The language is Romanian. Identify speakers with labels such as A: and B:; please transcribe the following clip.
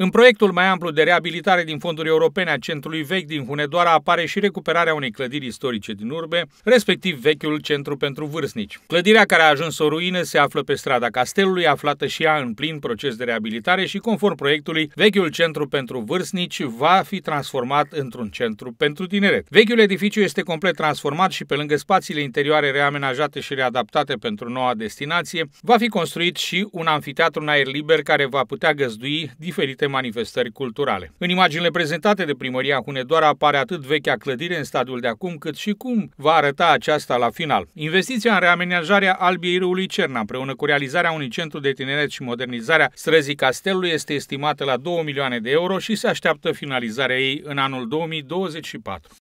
A: În proiectul mai amplu de reabilitare din fonduri europene a centrului vechi din Hunedoara apare și recuperarea unei clădiri istorice din urbe, respectiv vechiul centru pentru vârstnici. Clădirea care a ajuns o ruină se află pe strada Castelului, aflată și ea în plin proces de reabilitare și conform proiectului, vechiul centru pentru vârstnici va fi transformat într-un centru pentru tineret. Vechiul edificiu este complet transformat și pe lângă spațiile interioare reamenajate și readaptate pentru noua destinație, va fi construit și un anfiteatru în aer liber care va putea găzdui diferite manifestări culturale. În imaginile prezentate de primăria Hunedoara apare atât vechea clădire în stadiul de acum, cât și cum va arăta aceasta la final. Investiția în reamenajarea albiei râului Cerna, împreună cu realizarea unui centru de tineret și modernizarea străzii castelului, este estimată la 2 milioane de euro și se așteaptă finalizarea ei în anul 2024.